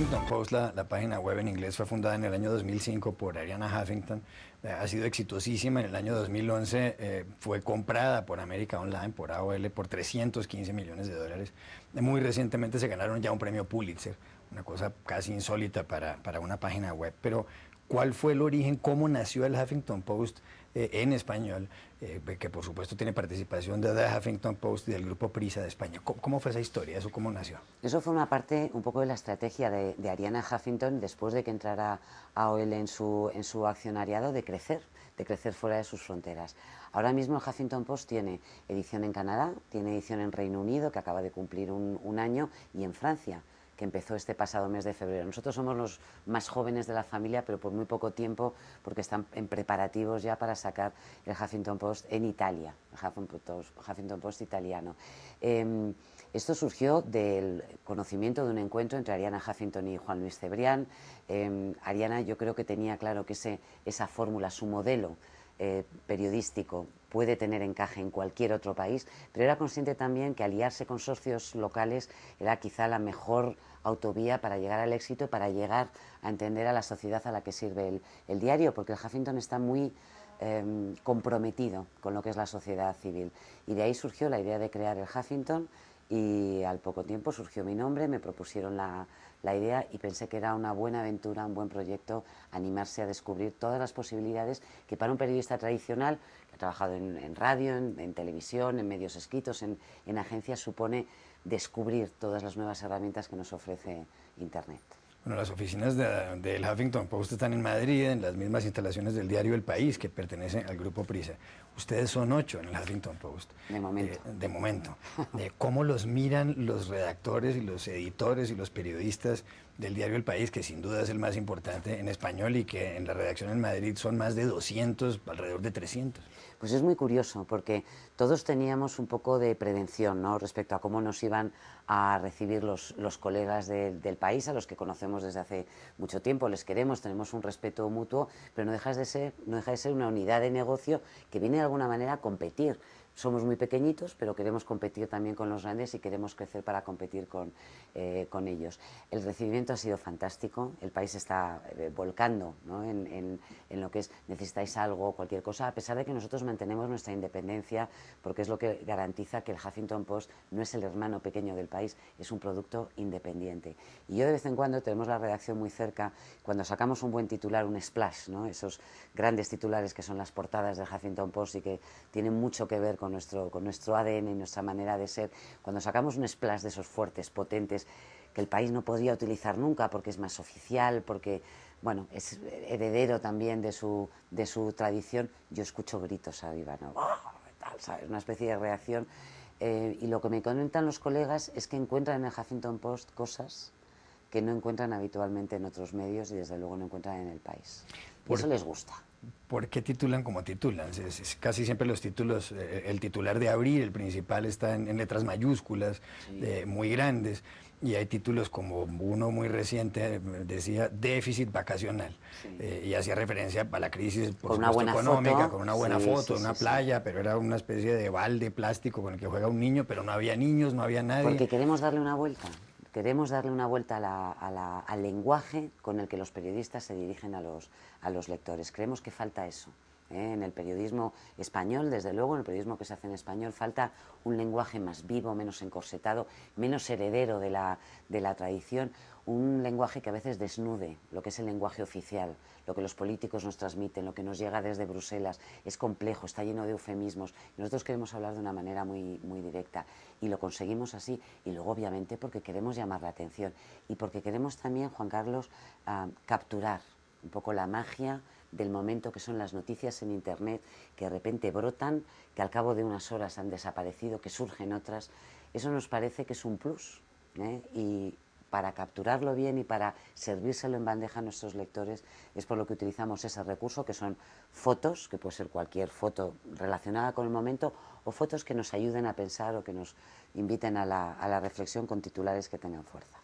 Huffington Post, la, página web en inglés, fue fundada en el año 2005 por Ariana Huffington. ha sido exitosísima. En el año 2011 eh, fue comprada por América Online, por AOL, por 315 millones de dólares. Muy recientemente se ganaron ya un premio Pulitzer, una cosa casi insólita para, para una página web. Pero cuál fue el origen, cómo nació el Huffington Post eh, en español, eh, que por supuesto tiene participación de The Huffington Post y del grupo Prisa de España. ¿Cómo, fue esa historia? ¿Eso cómo nació? Eso forma parte un poco de la estrategia de, Ariana Huffington después de que entrara AOL en su, en su accionariado de crecer, de crecer fuera de sus fronteras. Ahora mismo el Huffington Post tiene edición en Canadá, tiene edición en Reino Unido, que acaba de cumplir un año, y en Francia que empezó este pasado mes de febrero. Nosotros somos los más jóvenes de la familia, pero por muy poco tiempo, porque están en preparativos ya para sacar el Huffington Post en Italia, Huffington Post italiano. Em, esto surgió del conocimiento de un encuentro entre Ariana Huffington y Juan Luis Cebrián. Em, Ariana yo creo que tenía claro que esa fórmula, su modelo, eh, periodístico puede tener encaje en cualquier otro país, pero era consciente también que aliarse con socios locales era quizá la mejor autovía para llegar al éxito, para llegar a entender a la sociedad a la que sirve el, diario, porque el Huffington está muy em, comprometido con lo que es la sociedad civil. Y de ahí surgió la idea de crear el Huffington y al poco tiempo surgió mi nombre, me propusieron la, idea y pensé que era una buena aventura, un buen proyecto, animarse a descubrir todas las posibilidades que para un periodista tradicional, que ha trabajado en, radio, en, televisión, en medios escritos, en agencias, supone descubrir todas las nuevas herramientas que nos ofrece Internet. Bueno, las oficinas del de, Huffington Post están en Madrid, en las mismas instalaciones del diario El País, que pertenece al grupo Prisa. Ustedes son ocho en el Huffington Post. De momento. Eh, de momento. Eh, ¿Cómo los miran los redactores y los editores y los periodistas del diario El País, que sin duda es el más importante en español y que en la redacción en Madrid son más de 200, alrededor de 300. Pues es muy curioso, porque todos teníamos un poco de prevención respecto a cómo nos iban a recibir los, colegas del país, a los que conocemos desde hace mucho tiempo, les queremos, tenemos un respeto mutuo, pero no, dejas de ser, no deja de ser una unidad de negocio que viene de alguna manera a competir somos muy pequeñitos, pero queremos competir también con los grandes y queremos crecer para competir con, eh, ellos. El recibimiento ha sido fantástico, el país está eh, volcando en, lo que es necesitáis algo, cualquier cosa, a pesar de que nosotros mantenemos nuestra independencia, porque es lo que garantiza que el Huffington Post no es el hermano pequeño del país, es un producto independiente. Y yo de vez en cuando tenemos la redacción muy cerca, cuando sacamos un buen titular, un splash, esos grandes titulares que son las portadas del Huffington Post y que tienen mucho que ver con con nuestro, ADN y nuestra manera de ser, cuando sacamos un splash de esos fuertes, potentes, que el país no podía utilizar nunca porque es más oficial, porque bueno, es heredero también de su, tradición, yo escucho gritos a ah. tal, ¿sabes? una especie de reacción. Eh, y lo que me comentan los colegas es que encuentran en el Huffington Post cosas que no encuentran habitualmente en otros medios y desde luego no encuentran en el país. Por, Eso les gusta. ¿Por qué titulan como titulan? casi siempre los títulos, eh, eh, el titular de abril, el principal, está en, letras mayúsculas, eh, muy grandes, y hay títulos como uno muy reciente, decía, déficit vacacional, y hacía referencia a la crisis por económica, con una buena foto, una playa, pero era una especie de balde plástico con el que juega un niño, pero no había niños, no había nadie. Porque queremos darle una vuelta queremos darle una vuelta al lenguaje con el que los periodistas se dirigen a los, a los lectores. Creemos que falta eso. ¿eh? en el periodismo español, desde luego, en el periodismo que se hace en español, falta un lenguaje más vivo, menos encorsetado, menos heredero de la, de la tradición, un lenguaje que a veces desnude lo que es el lenguaje oficial, lo que los políticos nos transmiten, lo que nos llega desde Bruselas, es complejo, está lleno de eufemismos. Nosotros queremos hablar de una manera muy, muy directa y lo conseguimos así y luego obviamente porque queremos llamar la atención y porque queremos también, Juan Carlos, ah, capturar un poco la magia del momento que son las noticias en Internet, que de repente brotan, que al cabo de unas horas han desaparecido, que surgen otras. Eso nos parece que es un plus. ¿eh? Y para capturarlo bien y para servírselo en bandeja a nuestros lectores es por lo que utilizamos ese recurso, que son fotos, que puede ser cualquier foto relacionada con el momento, o fotos que nos ayuden a pensar o que nos inviten a la, a la reflexión con titulares que tengan fuerza.